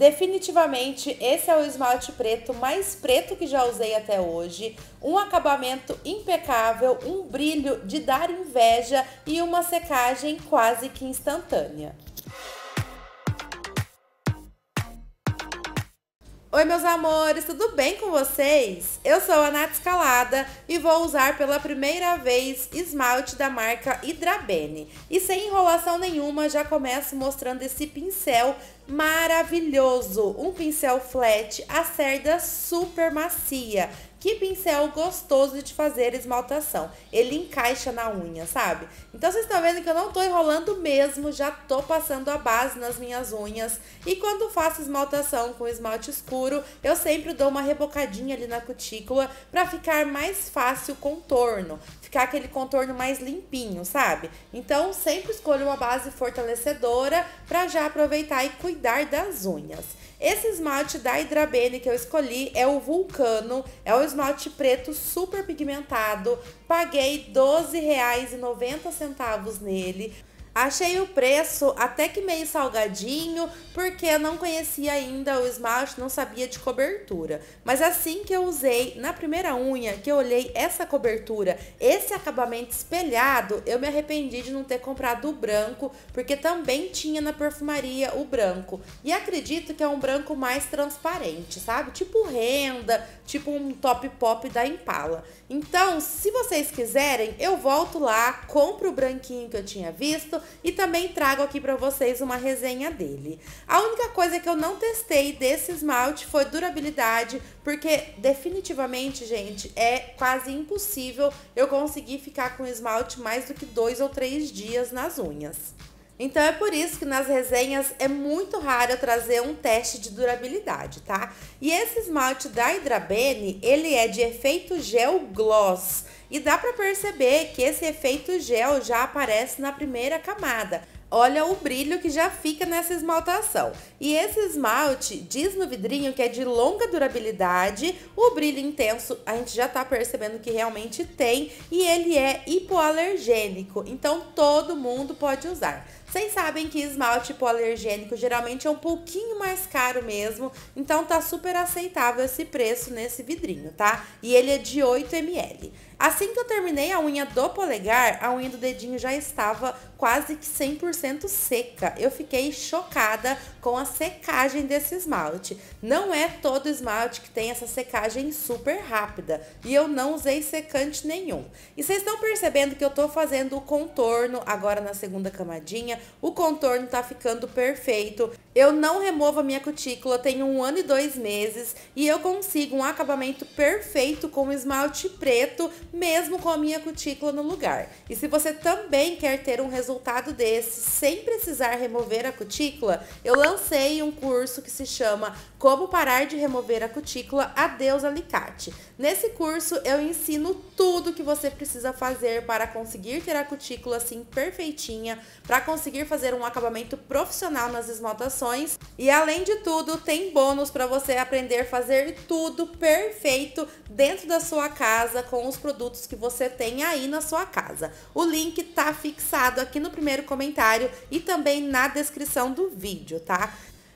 Definitivamente, esse é o esmalte preto mais preto que já usei até hoje. Um acabamento impecável, um brilho de dar inveja e uma secagem quase que instantânea. Oi, meus amores, tudo bem com vocês? Eu sou a Nath Escalada e vou usar pela primeira vez esmalte da marca Hidrabene. E sem enrolação nenhuma, já começo mostrando esse pincel maravilhoso, um pincel flat, a cerda super macia. Que pincel gostoso de fazer esmaltação. Ele encaixa na unha, sabe? Então vocês estão vendo que eu não tô enrolando mesmo, já tô passando a base nas minhas unhas. E quando faço esmaltação com esmalte escuro, eu sempre dou uma rebocadinha ali na cutícula para ficar mais fácil o contorno, ficar aquele contorno mais limpinho, sabe? Então sempre escolho uma base fortalecedora para já aproveitar e cuidar cuidar das unhas. Esse esmalte da Hidrabene que eu escolhi é o Vulcano, é um esmalte preto super pigmentado, paguei R$12,90 nele. Achei o preço até que meio salgadinho, porque não conhecia ainda o esmalte, não sabia de cobertura. Mas assim que eu usei, na primeira unha, que eu olhei essa cobertura, esse acabamento espelhado, eu me arrependi de não ter comprado o branco, porque também tinha na perfumaria o branco. E acredito que é um branco mais transparente, sabe? Tipo renda, tipo um top pop da Impala. Então, se vocês quiserem, eu volto lá, compro o branquinho que eu tinha visto, e também trago aqui para vocês uma resenha dele. A única coisa que eu não testei desse esmalte foi durabilidade, porque definitivamente, gente, é quase impossível eu conseguir ficar com esmalte mais do que dois ou três dias nas unhas. Então é por isso que nas resenhas é muito raro eu trazer um teste de durabilidade, tá? E esse esmalte da Hydrabene ele é de efeito gel gloss. E dá para perceber que esse efeito gel já aparece na primeira camada. Olha o brilho que já fica nessa esmaltação. E esse esmalte diz no vidrinho que é de longa durabilidade, o brilho intenso a gente já tá percebendo que realmente tem, e ele é hipoalergênico, então todo mundo pode usar. Vocês sabem que esmalte hipoalergênico geralmente é um pouquinho mais caro mesmo, então tá super aceitável esse preço nesse vidrinho, tá? E ele é de 8 ml. Assim que eu terminei a unha do polegar, a unha do dedinho já estava quase que 100% seca. Eu fiquei chocada com a secagem desse esmalte. Não é todo esmalte que tem essa secagem super rápida e eu não usei secante nenhum. E vocês estão percebendo que eu tô fazendo o contorno agora na segunda camadinha, o contorno tá ficando perfeito. Eu não removo a minha cutícula, tenho um ano e dois meses e eu consigo um acabamento perfeito com esmalte preto, mesmo com a minha cutícula no lugar. E se você também quer ter um resultado desse sem precisar remover a cutícula, eu lancei lancei um curso que se chama Como Parar de Remover a Cutícula Adeus Alicate. Nesse curso eu ensino tudo que você precisa fazer para conseguir ter a cutícula assim perfeitinha, para conseguir fazer um acabamento profissional nas esmaltações e além de tudo tem bônus para você aprender a fazer tudo perfeito dentro da sua casa com os produtos que você tem aí na sua casa. O link tá fixado aqui no primeiro comentário e também na descrição do vídeo, tá? Tá?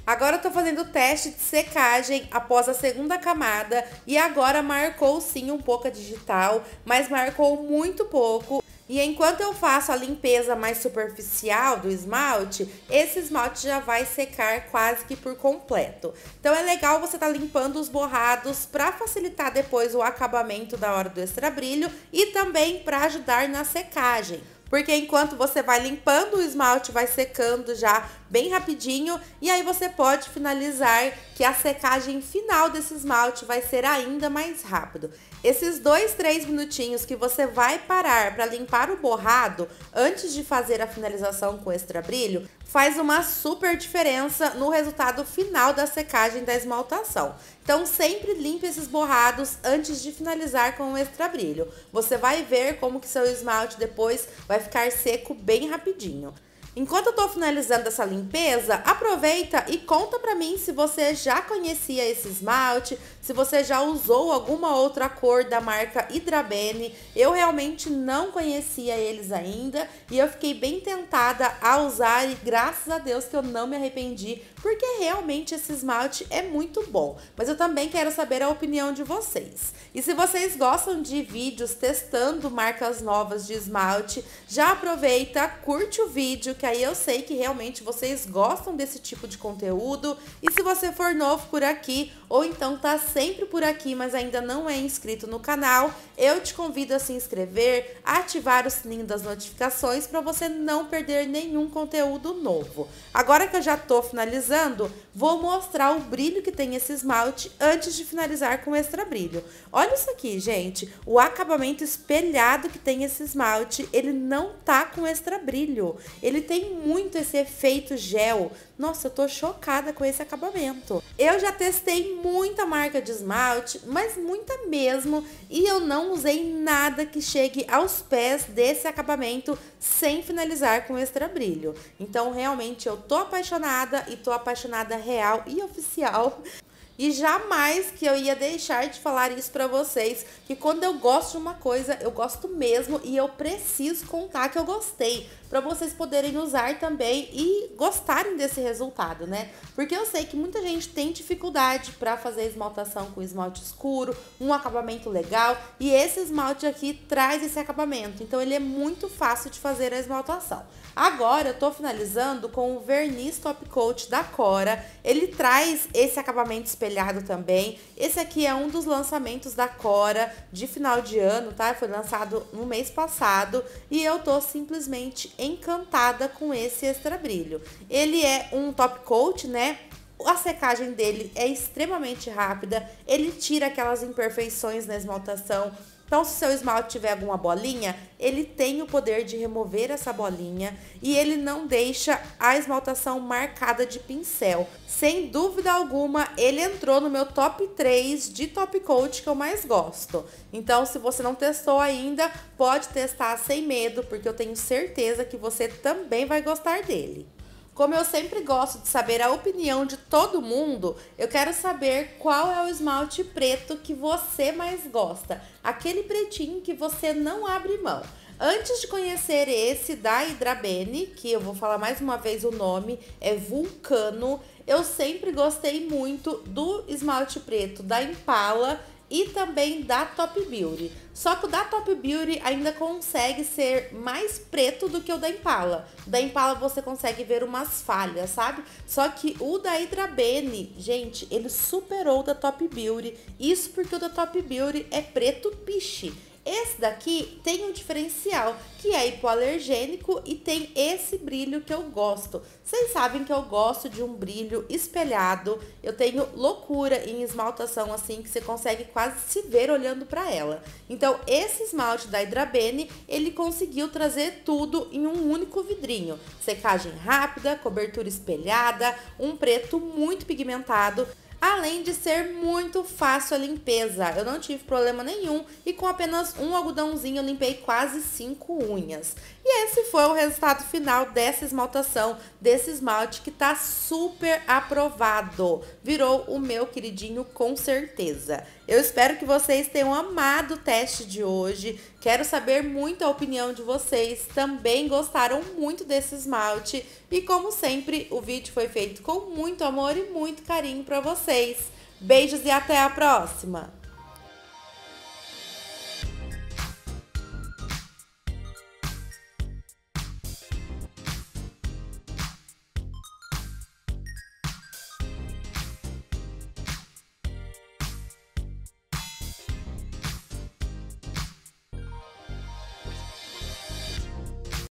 Agora eu tô fazendo o teste de secagem após a segunda camada e agora marcou sim um pouco a digital, mas marcou muito pouco. E enquanto eu faço a limpeza mais superficial do esmalte, esse esmalte já vai secar quase que por completo. Então é legal você estar tá limpando os borrados para facilitar depois o acabamento da hora do extra brilho e também para ajudar na secagem. Porque enquanto você vai limpando, o esmalte vai secando já bem rapidinho. E aí você pode finalizar que a secagem final desse esmalte vai ser ainda mais rápido. Esses dois, três minutinhos que você vai parar para limpar o borrado antes de fazer a finalização com extra brilho, faz uma super diferença no resultado final da secagem da esmaltação. Então sempre limpe esses borrados antes de finalizar com o extra brilho. Você vai ver como que seu esmalte depois vai ficar seco bem rapidinho. Enquanto eu tô finalizando essa limpeza, aproveita e conta para mim se você já conhecia esse esmalte, se você já usou alguma outra cor da marca Hidrabene. Eu realmente não conhecia eles ainda e eu fiquei bem tentada a usar e graças a Deus que eu não me arrependi, porque realmente esse esmalte é muito bom. Mas eu também quero saber a opinião de vocês. E se vocês gostam de vídeos testando marcas novas de esmalte, já aproveita, curte o vídeo porque aí eu sei que realmente vocês gostam desse tipo de conteúdo. E se você for novo por aqui, ou então tá sempre por aqui, mas ainda não é inscrito no canal, eu te convido a se inscrever, ativar o sininho das notificações para você não perder nenhum conteúdo novo. Agora que eu já tô finalizando, vou mostrar o brilho que tem esse esmalte antes de finalizar com extra brilho. Olha isso aqui, gente, o acabamento espelhado que tem esse esmalte, ele não tá com extra brilho. Ele tem tem muito esse efeito gel. Nossa, eu tô chocada com esse acabamento. Eu já testei muita marca de esmalte, mas muita mesmo, e eu não usei nada que chegue aos pés desse acabamento sem finalizar com extra brilho. Então, realmente, eu tô apaixonada e tô apaixonada real e oficial. E jamais que eu ia deixar de falar isso para vocês, que quando eu gosto de uma coisa, eu gosto mesmo e eu preciso contar que eu gostei para vocês poderem usar também e gostarem desse resultado, né? Porque eu sei que muita gente tem dificuldade para fazer esmaltação com esmalte escuro, um acabamento legal, e esse esmalte aqui traz esse acabamento, então ele é muito fácil de fazer a esmaltação. Agora eu tô finalizando com o verniz top coat da Cora, ele traz esse acabamento espelhado também, esse aqui é um dos lançamentos da Cora de final de ano, tá? Foi lançado no mês passado e eu tô simplesmente encantada com esse extra brilho. Ele é um top coat, né? A secagem dele é extremamente rápida, ele tira aquelas imperfeições na esmaltação, então, se seu esmalte tiver alguma bolinha, ele tem o poder de remover essa bolinha e ele não deixa a esmaltação marcada de pincel. Sem dúvida alguma, ele entrou no meu top 3 de top coat que eu mais gosto. Então, se você não testou ainda, pode testar sem medo, porque eu tenho certeza que você também vai gostar dele. Como eu sempre gosto de saber a opinião de todo mundo, eu quero saber qual é o esmalte preto que você mais gosta, aquele pretinho que você não abre mão. Antes de conhecer esse da Hidrabene, que eu vou falar mais uma vez o nome, é Vulcano, eu sempre gostei muito do esmalte preto da Impala e também da Top Beauty. Só que o da Top Beauty ainda consegue ser mais preto do que o da Impala. O da Impala você consegue ver umas falhas, sabe? Só que o da Hydra Bene, gente, ele superou o da Top Beauty. Isso porque o da Top Beauty é preto piche. Esse daqui tem um diferencial, que é hipoalergênico e tem esse brilho que eu gosto. Vocês sabem que eu gosto de um brilho espelhado. Eu tenho loucura em esmaltação assim, que você consegue quase se ver olhando para ela. Então, esse esmalte da Hidrabene, ele conseguiu trazer tudo em um único vidrinho. Secagem rápida, cobertura espelhada, um preto muito pigmentado além de ser muito fácil a limpeza. Eu não tive problema nenhum e com apenas um algodãozinho eu limpei quase cinco unhas. E esse foi o resultado final dessa esmaltação, desse esmalte que tá super aprovado. Virou o meu queridinho com certeza. Eu espero que vocês tenham amado o teste de hoje. Quero saber muito a opinião de vocês. Também gostaram muito desse esmalte. E como sempre, o vídeo foi feito com muito amor e muito carinho para vocês. Beijos e até a próxima!